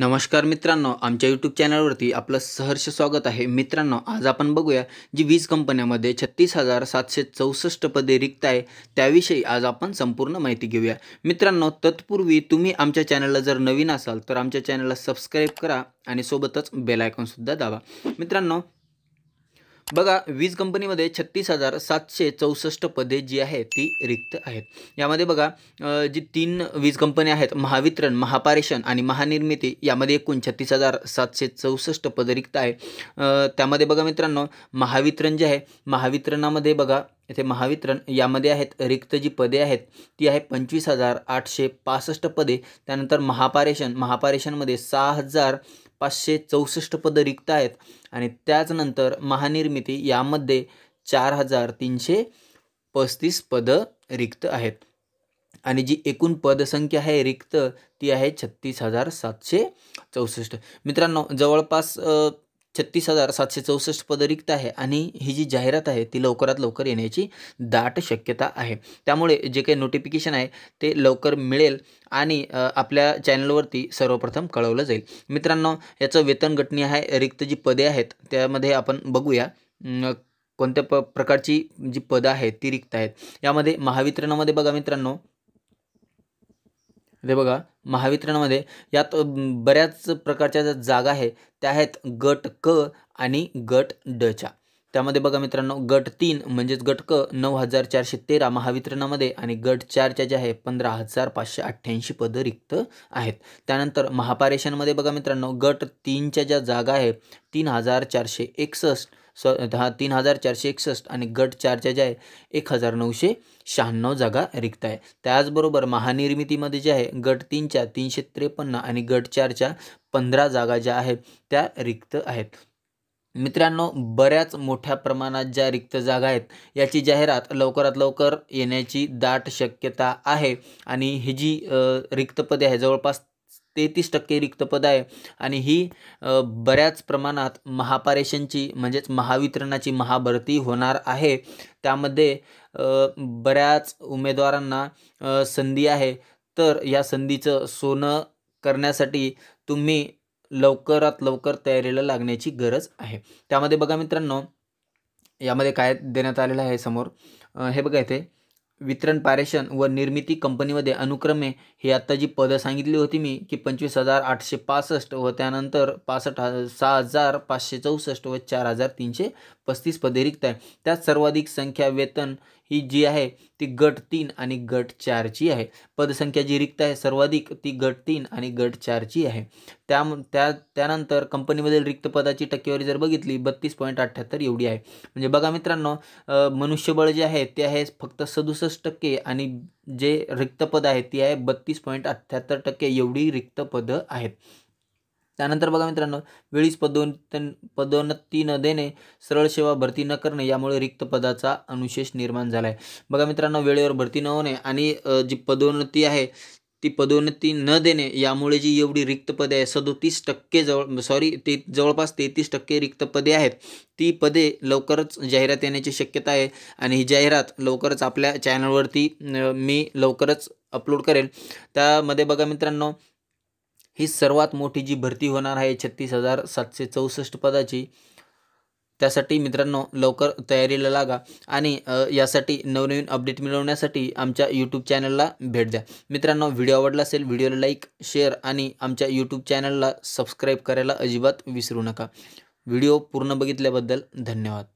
नमस्कार मित्रांनो आमच्या यूट्यूब चॅनलवरती आपलं सहर्ष स्वागत आहे मित्रांनो आज आपण बघूया जी वीज कंपन्यामध्ये छत्तीस हजार सातशे चौसष्ट पदे रिक्त आहे त्याविषयी आज आपण संपूर्ण माहिती घेऊया मित्रांनो तत्पूर्वी तुम्ही आमच्या चॅनलला जर नवीन असाल तर आमच्या चॅनलला सबस्क्राईब करा आणि सोबतच बेल आयकॉनसुद्धा दाबा मित्रांनो बघा वीज कंपनीमध्ये छत्तीस हजार सातशे चौसष्ट पदे जी आहेत ती रिक्त आहेत यामध्ये बघा जी तीन वीज कंपन्या आहेत महावितरण महापारेषण आणि महानिर्मिती यामध्ये एकूण छत्तीस हजार सातशे चौसष्ट पदे रिक्त आहे त्यामध्ये बघा मित्रांनो महावितरण जे आहे महावितरणामध्ये बघा येथे महावितरण यामध्ये आहेत रिक्त जी पदे आहेत ती आहे पंचवीस हजार आठशे पासष्ट पदे त्यानंतर महापारेषण महापारेषणमध्ये सहा हजार पाचशे चौसष्ट पदं रिक्त आहेत आणि त्याचनंतर महानिर्मिती यामध्ये चार हजार तीनशे पस्तीस पदं रिक्त आहेत आणि जी एकूण पदसंख्या आहे रिक्त ती आहे छत्तीस हजार सातशे चौसष्ट मित्रांनो जवळपास छत्तीस हजार सातशे चौसष्ट पदं रिक्त आहे आणि ही जी जाहिरात आहे ती लवकरात लवकर येण्याची दाट शक्यता आहे त्यामुळे जे काही नोटिफिकेशन आहे ते लवकर मिळेल आणि आपल्या चॅनलवरती सर्वप्रथम कळवलं जाईल मित्रांनो याचं वेतन गटणी आहे रिक्त जी पदे आहेत त्यामध्ये आपण बघूया कोणत्या प प्रकारची जी पदं आहेत ती रिक्त आहेत यामध्ये महावितरणामध्ये बघा मित्रांनो हे बघा महावितरणमध्ये यात बऱ्याच प्रकारच्या ज्या जागा आहे त्या आहेत गट क आणि गट डच्या त्यामध्ये बघा मित्रांनो गट तीन म्हणजेच गट क नऊ हजार चारशे तेरा महावितरणामध्ये आणि गट चारच्या ज्या आहे पंधरा हजार पाचशे अठ्ठ्याऐंशी पदं रिक्त आहेत त्यानंतर महापारेषणमध्ये बघा मित्रांनो गट तीनच्या ज्या जागा आहे तीन हजार चारशे एकसष्ट स दहा तीन हजार चारशे एकसष्ट आणि गट चारच्या ज्या आहे एक हजार नऊशे शहाण्णव जागा रिक्त आहे त्याचबरोबर महानिर्मितीमध्ये जे आहे गट तीनच्या तीनशे त्रेपन्न आणि गट चारच्या पंधरा जागा ज्या आहेत त्या रिक्त आहेत मित्रांनो बऱ्याच मोठ्या प्रमाणात ज्या रिक्त जागा आहेत याची जाहिरात लवकरात लवकर येण्याची दाट शक्यता आहे आणि ही जी रिक्त पदे आहे जवळपास तेहतीस टक्के रिक्त पद आहे आणि ही बऱ्याच प्रमाणात महापारेषणची म्हणजेच महावितरणाची महाभरती होणार आहे त्यामध्ये बऱ्याच उमेदवारांना संधी आहे तर या संधीचं सोनं करण्यासाठी तुम्ही लवकरात लवकर तयारीला लागण्याची गरज आहे त्यामध्ये बघा मित्रांनो यामध्ये काय देण्यात आलेलं आहे समोर हे बघा इथे वितरण पारेषण व निर्मिती कंपनीमध्ये अनुक्रमे हे आत्ता जी पदं सांगितली होती मी की पंचवीस हजार आठशे पासष्ट व त्यानंतर पासष्ट हजार सहा हजार पाचशे चौसष्ट व चार हजार तीनशे पस्तीस पदे रिक्त आहे त्यात सर्वाधिक संख्या वेतन ही जी आहे ती गट तीन आणि गट चारची आहे पदसंख्या जी रिक्त आहे सर्वाधिक ती गट तीन आणि गट चारची आहे त्या त्या त्यानंतर कंपनीमधील रिक्त पदाची टक्केवारी जर बघितली बत्तीस पॉईंट अठ्ठ्याहत्तर एवढी आहे म्हणजे बघा मित्रांनो मनुष्यबळ जे आहे ते आहे फक्त सदुसष्ट टक्के आणि जे रिक्त पद आहे ती आहे बत्तीस पॉईंट अठ्ठ्याहत्तर टक्के एवढी रिक्त आहेत त्यानंतर बघा मित्रांनो वेळीच पदोन्नत पदोन्नती न देणे सरळ सेवा भरती न करणे यामुळे रिक्त पदाचा अनुशेष निर्माण झाला आहे बघा मित्रांनो वेळेवर भरती न होणे आणि जी पदोन्नती आहे ती पदोन्नती न देणे यामुळे जी एवढी रिक्त पदे आहे सदोतीस टक्के जवळ सॉरी ते जवळपास तेहतीस टक्के रिक्त पदे आहेत ती पदे लवकरच जाहिरात येण्याची शक्यता आहे आणि ही जाहिरात लवकरच आपल्या चॅनलवरती मी लवकरच अपलोड करेल त्यामध्ये बघा मित्रांनो ही सर्वात मोठी जी भरती होणार आहे छत्तीस हजार सातशे चौसष्ट पदाची त्यासाठी मित्रांनो लवकर तयारीला लागा आणि यासाठी नवनवीन अपडेट मिळवण्यासाठी आमच्या यूट्यूब चॅनलला भेट द्या मित्रांनो व्हिडिओ आवडला असेल व्हिडिओला लाईक शेअर आणि आमच्या यूट्यूब चॅनलला सबस्क्राईब करायला अजिबात विसरू नका व्हिडिओ पूर्ण बघितल्याबद्दल धन्यवाद